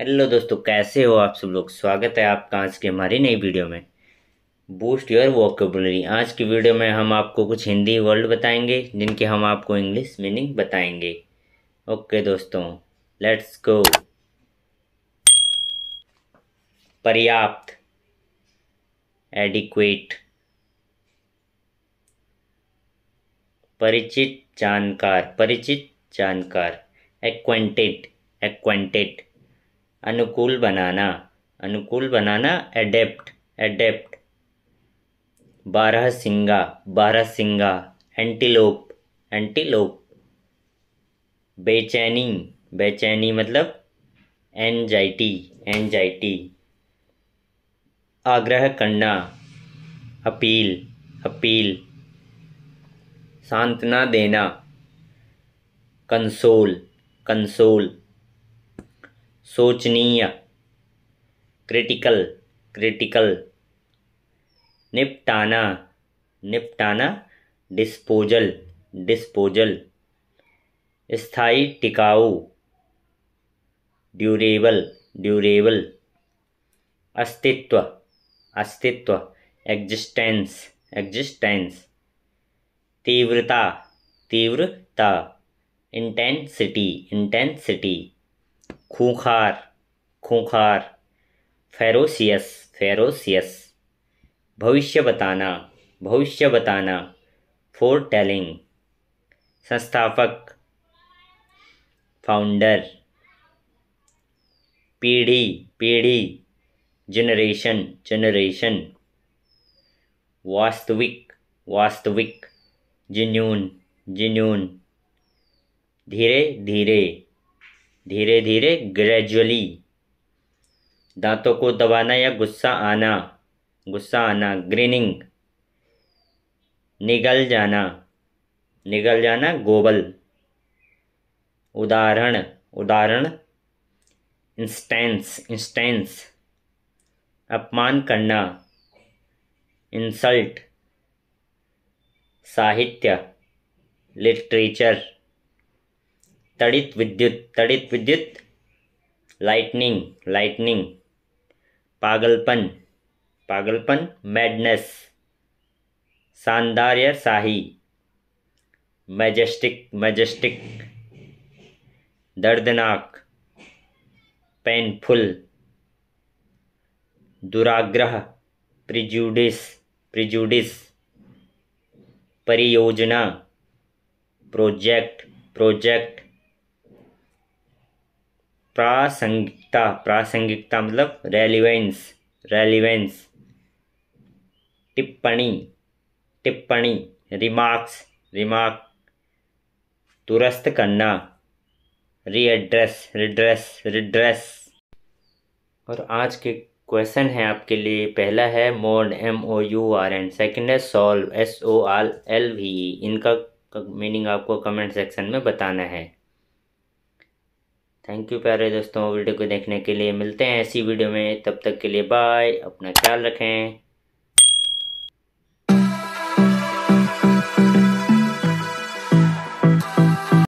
hello दोस्तों कैसे हो आप सब लोग स्वागत है आपका आज की हमारी नई वीडियो में बूस्ट योर वोकेबुलरी आज की वीडियो में हम आपको कुछ हिंदी वर्ड बताएंगे जिनके हम आपको इंग्लिश मीनिंग बताएंगे ओके दोस्तों लेट्स गो पर्याप्त एडिक्वेट परिचित जानकार परिचित जानकार एक्वेंटेड एक्वेंटेड अनुकूल बनाना अनुकूल बनाना एडेप्ट एडेप्ट बारह सिंगा बारह सिंगा एंटीलोप एंटीलोप बेचैनी बेचैनी मतलब एनजाइटी एनजाइटी आग्रह करना अपील अपील सांत्वना देना कंसोल कंसोल सोचनीय क्रिटिकल क्रिटिकल निपटाना निपटाना डिस्पोजल डिस्पोजल स्थाई टिकाऊ ड्यूरेबल ड्यूरेबल अस्तित्व अस्तित्व एग्जिस्टेंस एग्जिस्टेंस तीव्रता तीव्रता इंटेंसिटी इंटेंसिटी खूंखार खूंखार फेरोसियस फेरोसियस भविष्य बताना भविष्य बताना फोर टेलिंग संस्थापक फाउंडर पीढ़ी पीढ़ी जनरेशन जनरेशन वास्तविक वास्तविक जुनून जुनून धीरे धीरे धीरे धीरे ग्रेजुअली दांतों को दबाना या गुस्सा आना गुस्सा आना ग्रीनिंग निगल जाना निगल जाना गोबल उदाहरण उदाहरण इंस्टेंस इंस्टेंस अपमान करना इंसल्ट साहित्य लिटरेचर तड़ित विद्युत तड़ित विद्युत लाइटनिंग लाइटनिंग पागलपन पागलपन मैडनेस शानदार या शाही मैजेस्टिक मैजेस्टिक दर्दनाक पेनफुल दुराग्रह प्रिजुडिस प्रिजुडिस परियोजना प्रोजेक्ट प्रोजेक्ट प्रासंगिकता प्रासंगिकता मतलब रेलिवेंस रेलिवेंस टिप्पणी टिप्पणी रिमार्क्स रिमार्क दुरुस्त करना रीएड्रेस रिड्रेस रिड्रेस और आज के क्वेश्चन है आपके लिए पहला है mode M O U R N second है solve S O L V वी इनका मीनिंग आपको कमेंट सेक्शन में बताना है थैंक यू प्यारे दोस्तों वीडियो को देखने के लिए मिलते हैं ऐसी वीडियो में तब तक के लिए बाय अपना ख्याल रखें